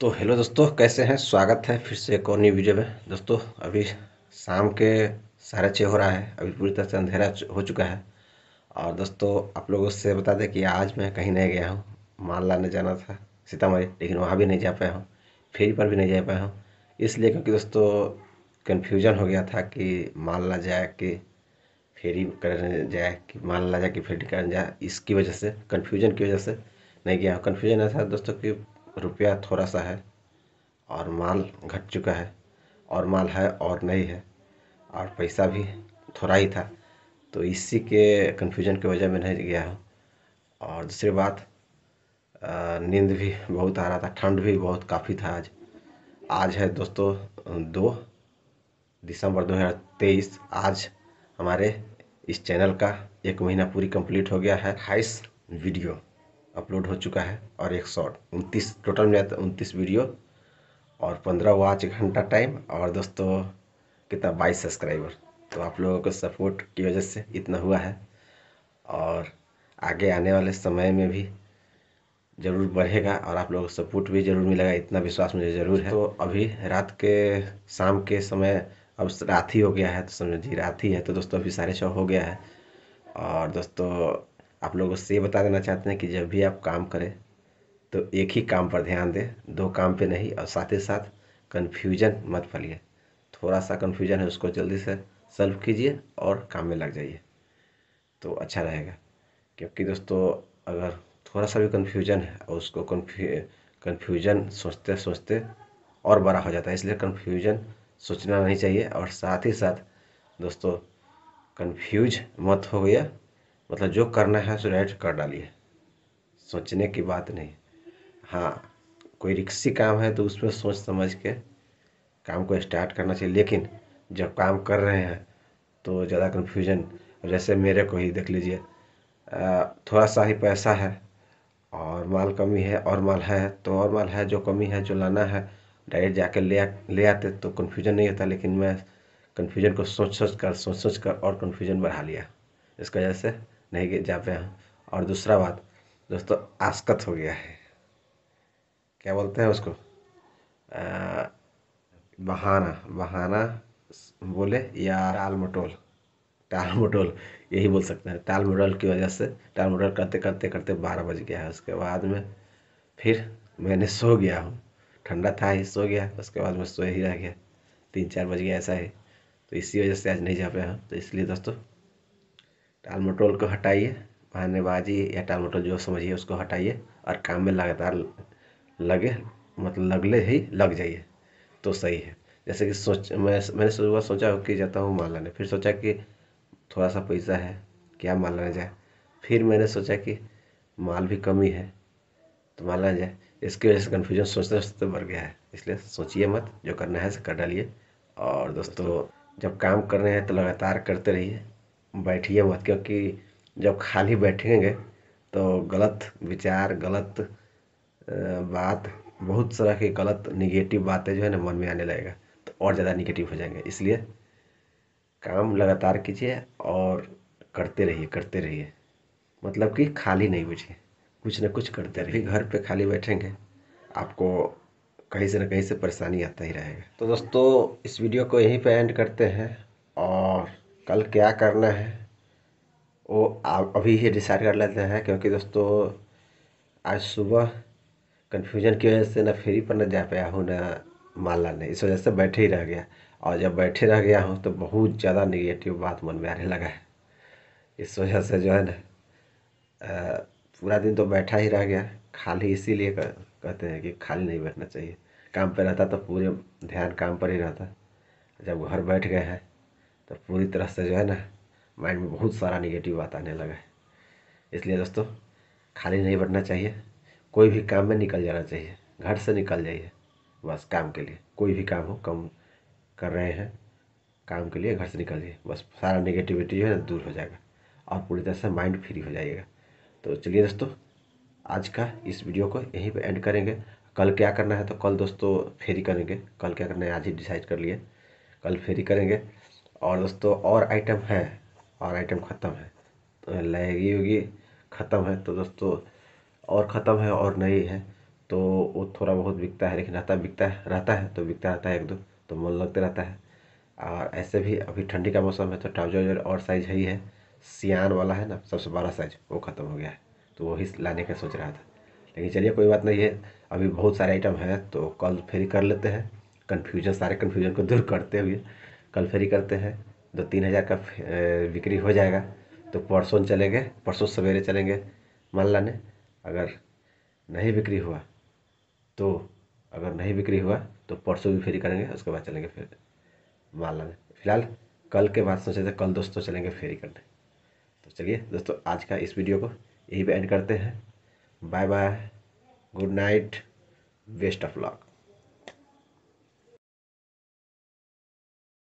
तो हेलो दोस्तों कैसे हैं स्वागत है फिर से एक और न्यू वीडियो में दोस्तों अभी शाम के साढ़े छः हो रहा है अभी पूरी तरह से अंधेरा हो चुका है और दोस्तों आप लोगों से बता दें कि आज मैं कहीं नहीं गया हूँ माल लाने जाना था सीतामढ़ी लेकिन वहाँ भी नहीं जा पाया हूँ फेरी पर भी नहीं जा पाया हूँ इसलिए क्योंकि दोस्तों कन्फ्यूजन हो गया था कि माल ला जाए कि फेरी करने जाए कि माल ला जाए कि फेरी करने जाए इसकी वजह से कन्फ्यूजन की वजह से नहीं गया हूँ कन्फ्यूजन ऐसा दोस्तों कि रुपया थोड़ा सा है और माल घट चुका है और माल है और नहीं है और पैसा भी थोड़ा ही था तो इसी के कन्फ्यूजन की वजह में नहीं गया हूँ और दूसरी बात नींद भी बहुत आ रहा था ठंड भी बहुत काफ़ी था आज आज है दोस्तों दो दिसंबर 2023 आज हमारे इस चैनल का एक महीना पूरी कंप्लीट हो गया है हाइस वीडियो अपलोड हो चुका है और एक शॉर्ट उनतीस टोटल मिला तो उनतीस वीडियो और पंद्रह वाच घंटा टाइम और दोस्तों कितना बाईस सब्सक्राइबर तो आप लोगों के सपोर्ट की वजह से इतना हुआ है और आगे आने वाले समय में भी ज़रूर बढ़ेगा और आप लोगों को सपोर्ट भी ज़रूर मिलेगा इतना विश्वास मुझे ज़रूर है तो अभी रात के शाम के समय अब रात ही हो गया है तो जी रात ही है तो दोस्तों अभी साढ़े छः हो गया है और दोस्तों आप लोगों से ये बता देना चाहते हैं कि जब भी आप काम करें तो एक ही काम पर ध्यान दें दो काम पे नहीं और साथ ही साथ कन्फ्यूजन मत फलिए थोड़ा सा कन्फ्यूजन है उसको जल्दी से सल्व कीजिए और काम में लग जाइए तो अच्छा रहेगा क्योंकि दोस्तों अगर थोड़ा सा भी कन्फ्यूजन है और उसको कन्फ्यू कन्फ्यूजन सोचते सोचते और बड़ा हो जाता है इसलिए कन्फ्यूजन सोचना नहीं चाहिए और साथ ही साथ दोस्तों कन्फ्यूज मत हो गया मतलब जो करना है सो डायरेक्ट कर डालिए सोचने की बात नहीं हाँ कोई रिक्सी काम है तो उसमें सोच समझ के काम को स्टार्ट करना चाहिए लेकिन जब काम कर रहे हैं तो ज़्यादा कन्फ्यूजन जैसे मेरे को ही देख लीजिए थोड़ा सा ही पैसा है और माल कमी है और माल है तो और माल है जो कमी है जो लाना है डायरेक्ट जाके ले ले आते तो कन्फ्यूजन नहीं होता लेकिन मैं कन्फ्यूजन को सोच सोच कर सोच सोच कर और कन्फ्यूजन बढ़ा लिया इसका वजह से नहीं जा पाया हूँ और दूसरा बात दोस्तों आसकत हो गया है क्या बोलते हैं उसको आ, बहाना बहाना बोले या टाल मटोल टाल मटोल यही बोल सकते हैं टाल मटोल की वजह से टाल मटोल करते करते करते बारह बज गया है उसके बाद में फिर मैंने सो गया हूँ ठंडा था ही सो गया उसके बाद मैं सो ही रह गया तीन चार बज गया ऐसा ही तो इसी वजह से आज नहीं जा पाया तो इसलिए दोस्तों टालमटोल को हटाइए बहनेबाजी या टालमटोल जो समझिए उसको हटाइए और काम में लगातार लगे मतलब लगले ही लग जाइए तो सही है जैसे कि सोच मैं मैंने सुबह सोचा कि जाता हूँ माल लाने फिर सोचा कि थोड़ा सा पैसा है क्या माल लाने जाए फिर मैंने सोचा कि माल भी कमी है तो माल लाने जाए इसकी वजह से कन्फ्यूजन सोचते सोचते बढ़ गया है इसलिए सोचिए मत जो करना है से कर डालिए और दोस्तों जब काम कर रहे हैं तो लगातार करते रहिए बैठिए मत क्योंकि जब खाली बैठेंगे तो गलत विचार गलत बात बहुत तरह की गलत निगेटिव बातें जो है ना मन में आने लगेगा तो और ज़्यादा निगेटिव हो जाएंगे इसलिए काम लगातार कीजिए और करते रहिए करते रहिए मतलब कि खाली नहीं बैठिए कुछ ना कुछ करते रहिए घर पे खाली बैठेंगे आपको कहीं से ना कहीं से परेशानी आता ही रहेगा तो दोस्तों इस वीडियो को यहीं पर एंड करते हैं और कल क्या करना है वो आप अभी ही डिसाइड कर लेते हैं क्योंकि दोस्तों आज सुबह कन्फ्यूजन की वजह से ना फ्री पर ना जा पाया हूँ ना माला ने इस वजह से बैठे ही रह गया और जब बैठे रह गया हूँ तो बहुत ज़्यादा निगेटिव बात मन में आने लगा है इस वजह से जो है ना पूरा दिन तो बैठा ही रह गया खाली इसीलिए कर, कहते हैं कि खाली नहीं बैठना चाहिए काम पर रहता तो पूरे ध्यान काम पर ही रहता जब घर बैठ गए हैं तो पूरी तरह से जो है ना माइंड में बहुत सारा निगेटिव बात आने लगा इसलिए दोस्तों खाली नहीं बैठना चाहिए कोई भी काम में निकल जाना चाहिए घर से निकल जाइए बस काम के लिए कोई भी काम हो कम कर रहे हैं काम के लिए घर से निकल जाइए बस सारा नेगेटिविटी जो है ना दूर हो जाएगा और पूरी तरह से माइंड फ्री हो जाएगा तो चलिए दोस्तों आज का इस वीडियो को यहीं पर एंड करेंगे कल क्या करना है तो कल दोस्तों फेरी करेंगे कल क्या करना है आज ही डिसाइड कर लिए कल फेरी करेंगे और दोस्तों और आइटम है और आइटम ख़त्म है तो लगी होगी ख़त्म है तो दोस्तों और ख़त्म है और नहीं है तो वो थोड़ा बहुत बिकता है लेकिन रहता बिकता है रहता है तो बिकता रहता है एक दो तो मन लगते रहता है और ऐसे भी अभी ठंडी का मौसम है तो ट्राउजर और साइज है ही है सियान वाला है ना सबसे बड़ा साइज वो ख़त्म हो गया है तो वही लाने का सोच रहा था लेकिन चलिए कोई बात नहीं है अभी बहुत सारे आइटम हैं तो कल फिर कर लेते हैं कन्फ्यूजन सारे कन्फ्यूजन को दूर करते हुए कल फेरी करते हैं दो तो तीन हज़ार का बिक्री हो जाएगा तो परसों चलेंगे परसों सवेरे चलेंगे माल लाने अगर नहीं बिक्री हुआ तो अगर नहीं बिक्री हुआ तो परसों भी फेरी करेंगे उसके बाद चलेंगे फिर माल लाने फिलहाल कल के बाद सोचे थे कल दोस्तों चलेंगे फेरी करने तो चलिए दोस्तों आज का इस वीडियो को यही पे एंड करते हैं bye bye good night best of lock